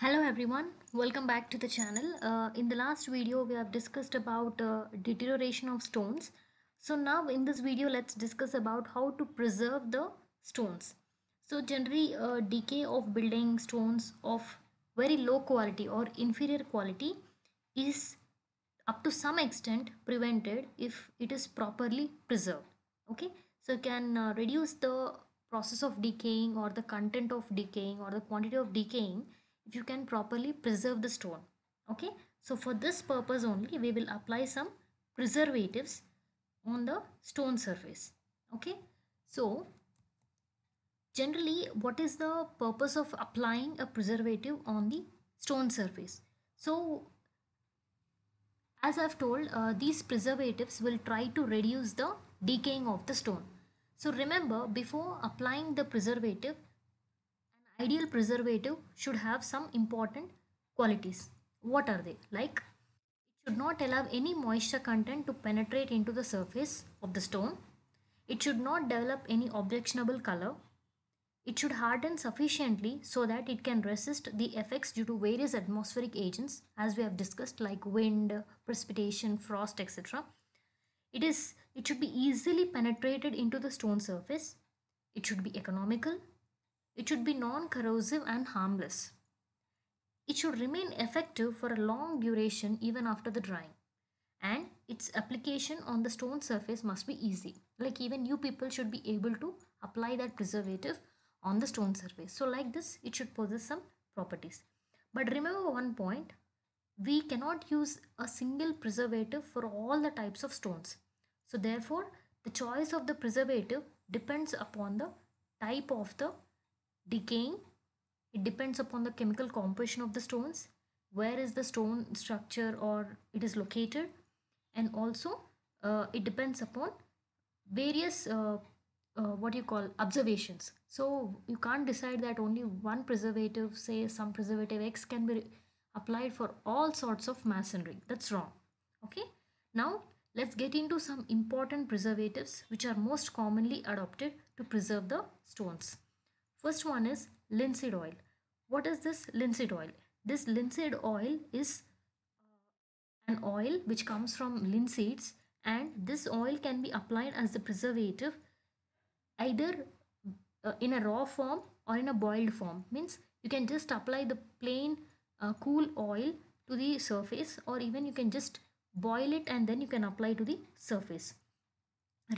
Hello everyone, welcome back to the channel. Uh, in the last video we have discussed about uh, deterioration of stones. So now in this video let's discuss about how to preserve the stones. So generally uh, decay of building stones of very low quality or inferior quality is up to some extent prevented if it is properly preserved. Okay, so can uh, reduce the process of decaying or the content of decaying or the quantity of decaying if you can properly preserve the stone okay so for this purpose only we will apply some preservatives on the stone surface okay so generally what is the purpose of applying a preservative on the stone surface so as I've told uh, these preservatives will try to reduce the decaying of the stone so remember before applying the preservative ideal preservative should have some important qualities. What are they? Like, it should not allow any moisture content to penetrate into the surface of the stone. It should not develop any objectionable color. It should harden sufficiently so that it can resist the effects due to various atmospheric agents as we have discussed like wind, precipitation, frost, etc. It is it should be easily penetrated into the stone surface. It should be economical it should be non corrosive and harmless. It should remain effective for a long duration even after the drying. And its application on the stone surface must be easy. Like even you people should be able to apply that preservative on the stone surface. So like this, it should possess some properties. But remember one point, we cannot use a single preservative for all the types of stones. So therefore, the choice of the preservative depends upon the type of the decaying it depends upon the chemical composition of the stones where is the stone structure or it is located and also uh, it depends upon various uh, uh, what you call observations so you can't decide that only one preservative say some preservative x can be applied for all sorts of masonry that's wrong okay now let's get into some important preservatives which are most commonly adopted to preserve the stones First one is linseed oil. What is this linseed oil? This linseed oil is uh, an oil which comes from linseeds and this oil can be applied as a preservative either uh, in a raw form or in a boiled form means you can just apply the plain uh, cool oil to the surface or even you can just boil it and then you can apply to the surface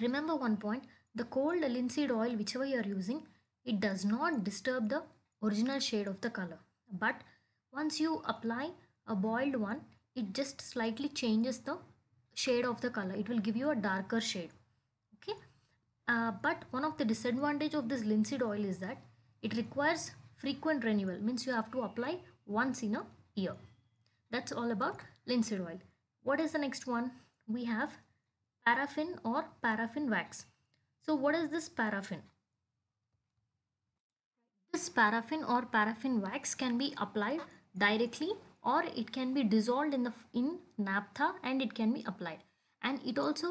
remember one point the cold linseed oil whichever you are using it does not disturb the original shade of the color. But once you apply a boiled one, it just slightly changes the shade of the color. It will give you a darker shade. Okay. Uh, but one of the disadvantage of this linseed oil is that it requires frequent renewal. Means you have to apply once in a year. That's all about linseed oil. What is the next one? We have paraffin or paraffin wax. So what is this paraffin? This paraffin or paraffin wax can be applied directly or it can be dissolved in the in naphtha and it can be applied and it also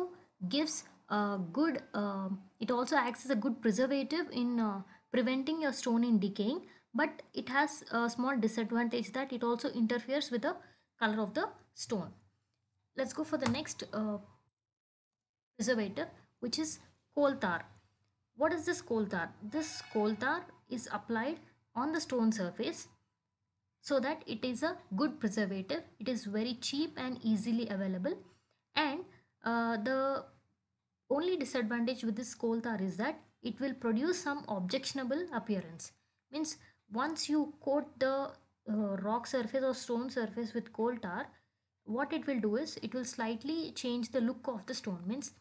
gives a good uh, it also acts as a good preservative in uh, preventing your stone in decaying but it has a small disadvantage that it also interferes with the color of the stone let's go for the next uh, preservative which is coal tar what is this coal tar this coal tar is applied on the stone surface so that it is a good preservative it is very cheap and easily available and uh, the only disadvantage with this coal tar is that it will produce some objectionable appearance means once you coat the uh, rock surface or stone surface with coal tar what it will do is it will slightly change the look of the stone means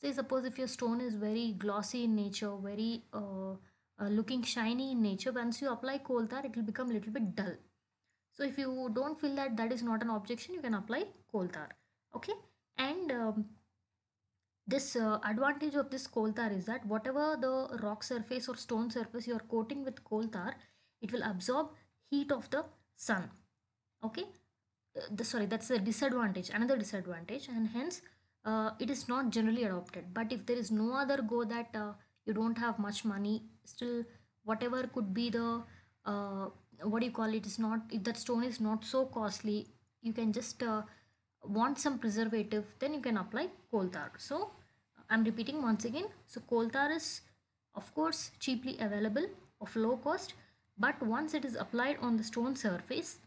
say suppose if your stone is very glossy in nature very uh, uh, looking shiny in nature once you apply coal tar it will become a little bit dull so if you don't feel that that is not an objection you can apply coal tar okay and um, this uh, advantage of this coal tar is that whatever the rock surface or stone surface you are coating with coal tar it will absorb heat of the sun okay uh, the, sorry that's a disadvantage another disadvantage and hence uh, it is not generally adopted but if there is no other go that uh, you don't have much money still whatever could be the uh, what do you call it is not if that stone is not so costly you can just uh, want some preservative then you can apply coal tar so i'm repeating once again so coal tar is of course cheaply available of low cost but once it is applied on the stone surface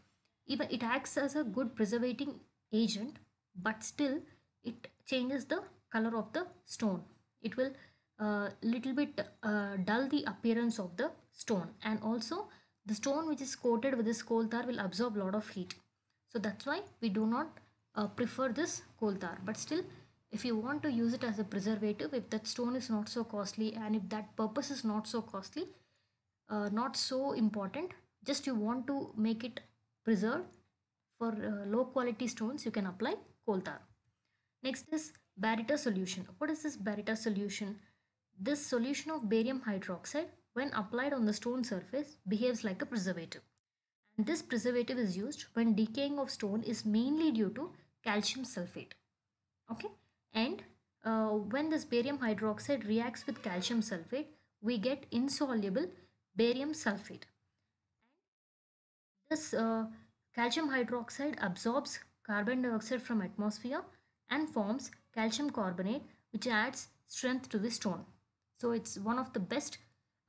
even it acts as a good preserving agent but still it changes the color of the stone it will a little bit uh, dull the appearance of the stone and also the stone which is coated with this coal tar will absorb a lot of heat so that's why we do not uh, prefer this coal tar but still if you want to use it as a preservative if that stone is not so costly and if that purpose is not so costly uh, not so important just you want to make it preserved for uh, low quality stones you can apply coal tar next is baryta solution what is this baryta solution this solution of barium hydroxide, when applied on the stone surface, behaves like a preservative. And this preservative is used when decaying of stone is mainly due to calcium sulfate. Okay, and uh, when this barium hydroxide reacts with calcium sulfate, we get insoluble barium sulfate. This uh, calcium hydroxide absorbs carbon dioxide from atmosphere and forms calcium carbonate which adds strength to the stone. So it's one of the best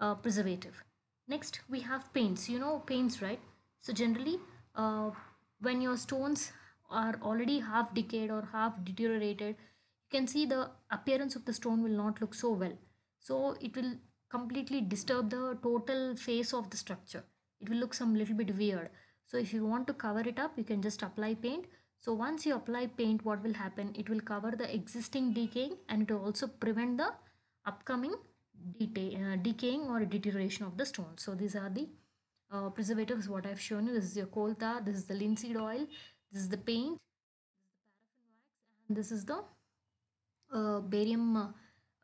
uh, preservative. Next, we have paints. You know paints, right? So generally, uh, when your stones are already half decayed or half deteriorated, you can see the appearance of the stone will not look so well. So it will completely disturb the total face of the structure. It will look some little bit weird. So if you want to cover it up, you can just apply paint. So once you apply paint, what will happen? It will cover the existing decaying and it will also prevent the upcoming uh, decaying or deterioration of the stone. So these are the uh, preservatives what I've shown you. This is your coal tar, this is the linseed oil, this is the paint, this is the paraffin wax and this is the uh, barium, uh,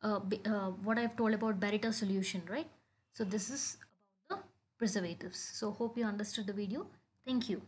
uh, uh, what I've told about barita solution, right? So this is about the preservatives. So hope you understood the video. Thank you.